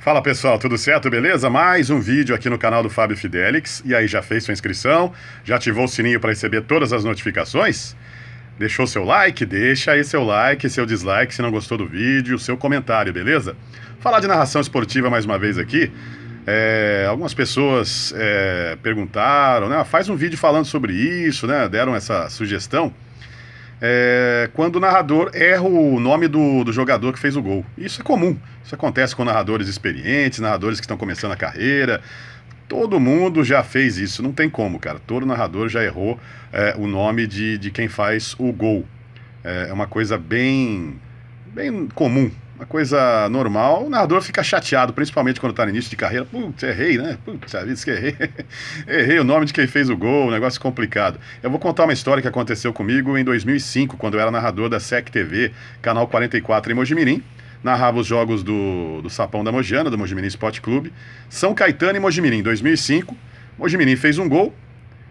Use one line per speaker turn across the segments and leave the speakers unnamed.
Fala pessoal, tudo certo? Beleza? Mais um vídeo aqui no canal do Fábio Fidelix. E aí, já fez sua inscrição? Já ativou o sininho para receber todas as notificações? Deixou seu like? Deixa aí seu like, seu dislike se não gostou do vídeo, seu comentário, beleza? Falar de narração esportiva mais uma vez aqui. É, algumas pessoas é, perguntaram, né? Faz um vídeo falando sobre isso, né? Deram essa sugestão é, quando o narrador erra o nome do, do jogador que fez o gol. Isso é comum. Isso acontece com narradores experientes, narradores que estão começando a carreira. Todo mundo já fez isso, não tem como, cara. Todo narrador já errou é, o nome de, de quem faz o gol. É, é uma coisa bem, bem comum uma coisa normal. O narrador fica chateado, principalmente quando está no início de carreira. Putz, errei, né? Putz, já disse que errei. errei o nome de quem fez o gol, um negócio complicado. Eu vou contar uma história que aconteceu comigo em 2005, quando eu era narrador da SEC TV, canal 44 em Mojimirim. Narrava os jogos do, do Sapão da Mojana, do Mojimirim Sport Clube. São Caetano e Mojimirim, 2005. Mojimirim fez um gol.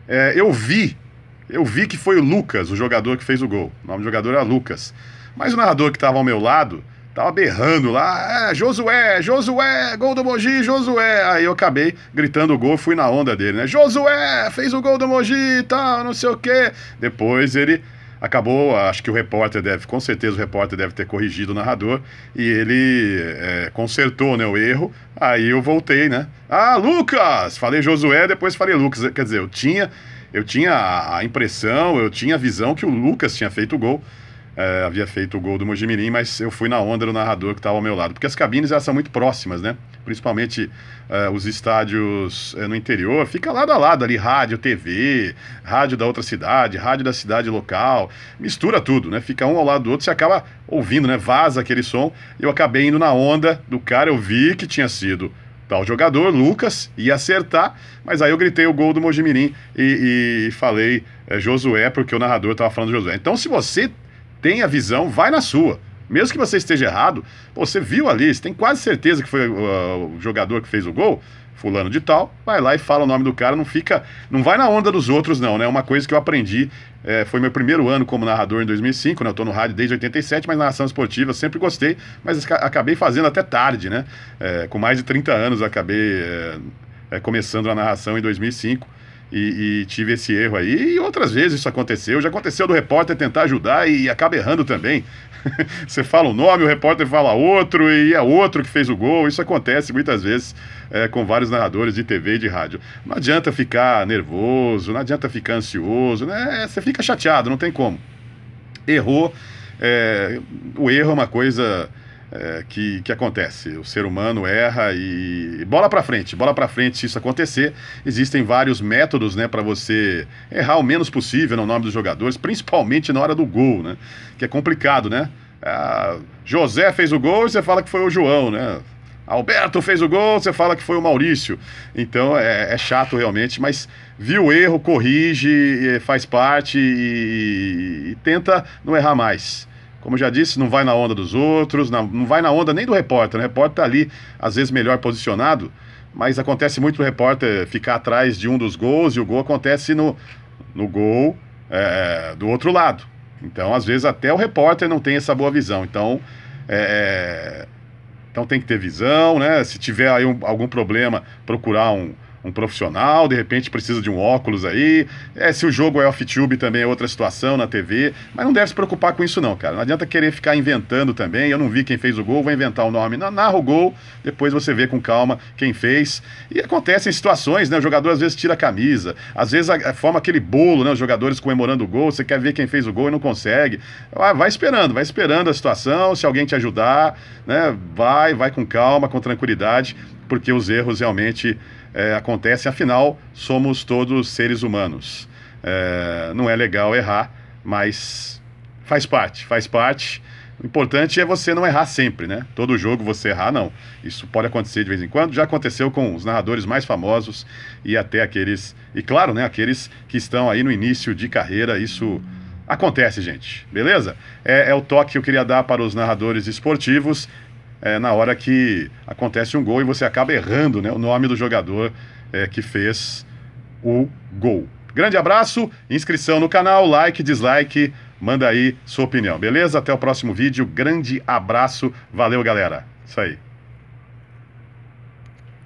É, eu vi, eu vi que foi o Lucas, o jogador que fez o gol. O nome do jogador era Lucas. Mas o narrador que estava ao meu lado Tava berrando lá, é, Josué, Josué, gol do Mogi, Josué. Aí eu acabei gritando o gol, fui na onda dele, né? Josué, fez o gol do Mogi e tal, não sei o quê. Depois ele acabou, acho que o repórter deve, com certeza o repórter deve ter corrigido o narrador, e ele é, consertou né, o erro, aí eu voltei, né? Ah, Lucas! Falei Josué, depois falei Lucas, quer dizer, eu tinha, eu tinha a impressão, eu tinha a visão que o Lucas tinha feito o gol, é, havia feito o gol do Mojimirim, mas eu fui na onda do narrador que estava tá ao meu lado. Porque as cabines elas são muito próximas, né? Principalmente é, os estádios é, no interior, fica lado a lado ali, rádio, TV, rádio da outra cidade, rádio da cidade local, mistura tudo, né? Fica um ao lado do outro, você acaba ouvindo, né? Vaza aquele som. Eu acabei indo na onda do cara, eu vi que tinha sido tal jogador, Lucas, ia acertar, mas aí eu gritei o gol do Mojimirim e, e, falei é, Josué, porque o narrador estava falando Josué. Então, se você tem a visão, vai na sua. Mesmo que você esteja errado, você viu ali, você tem quase certeza que foi uh, o jogador que fez o gol, fulano de tal, vai lá e fala o nome do cara, não fica, não vai na onda dos outros não, né? É uma coisa que eu aprendi, é, foi meu primeiro ano como narrador em 2005, né? Eu tô no rádio desde 87, mas narração esportiva sempre gostei, mas acabei fazendo até tarde, né? É, com mais de 30 anos acabei é, é, começando a narração em 2005 e, e, tive esse erro aí. E outras vezes isso aconteceu. Já aconteceu do repórter tentar ajudar e acaba errando também. Você fala um nome, o repórter fala outro e é outro que fez o gol. Isso acontece muitas vezes é, com vários narradores de TV e de rádio. Não adianta ficar nervoso, não adianta ficar ansioso, né? É, você fica chateado, não tem como. Errou. É, o erro é uma coisa é, que, que acontece. O ser humano erra e, bola para frente, bola para frente se isso acontecer. Existem vários métodos, né, para você errar o menos possível no nome dos jogadores, principalmente na hora do gol, né? Que é complicado, né? Ah, José fez o gol e você fala que foi o João, né? Alberto fez o gol, você fala que foi o Maurício. Então é, é chato realmente, mas viu o erro, corrige, eh, faz parte e, e tenta não errar mais como já disse, não vai na onda dos outros, não vai na onda nem do repórter. Né? O repórter está ali, às vezes, melhor posicionado, mas acontece muito o repórter ficar atrás de um dos gols e o gol acontece no, no gol é, do outro lado. Então, às vezes, até o repórter não tem essa boa visão. Então, é, é então tem que ter visão, né? Se tiver aí um, algum problema, procurar um, um profissional, de repente precisa de um óculos aí. É, se o jogo é off-tube também é outra situação na TV, mas não deve se preocupar com isso não, cara. Não adianta querer ficar inventando também. Eu não vi quem fez o gol, vou inventar o nome. Não, narra o gol, depois você vê com calma quem fez. E acontecem situações, né? O jogador às vezes tira a camisa, às vezes a, forma aquele bolo, né? Os jogadores comemorando o gol, você quer ver quem fez o gol e não consegue. Ah, vai esperando, vai esperando a situação, se alguém te ajudar, né? Vai, vai com calma, com tranquilidade, porque os erros realmente é, acontece, afinal, somos todos seres humanos. É, não é legal errar, mas faz parte, faz parte. O importante é você não errar sempre, né? Todo jogo você errar, não. Isso pode acontecer de vez em quando. Já aconteceu com os narradores mais famosos e até aqueles, e claro, né, aqueles que estão aí no início de carreira. Isso acontece, gente. Beleza? É, é o toque que eu queria dar para os narradores esportivos é, na hora que acontece um gol e você acaba errando né, o nome do jogador é, que fez o gol. Grande abraço, inscrição no canal, like, dislike, manda aí sua opinião, beleza? Até o próximo vídeo, grande abraço, valeu galera. Isso aí.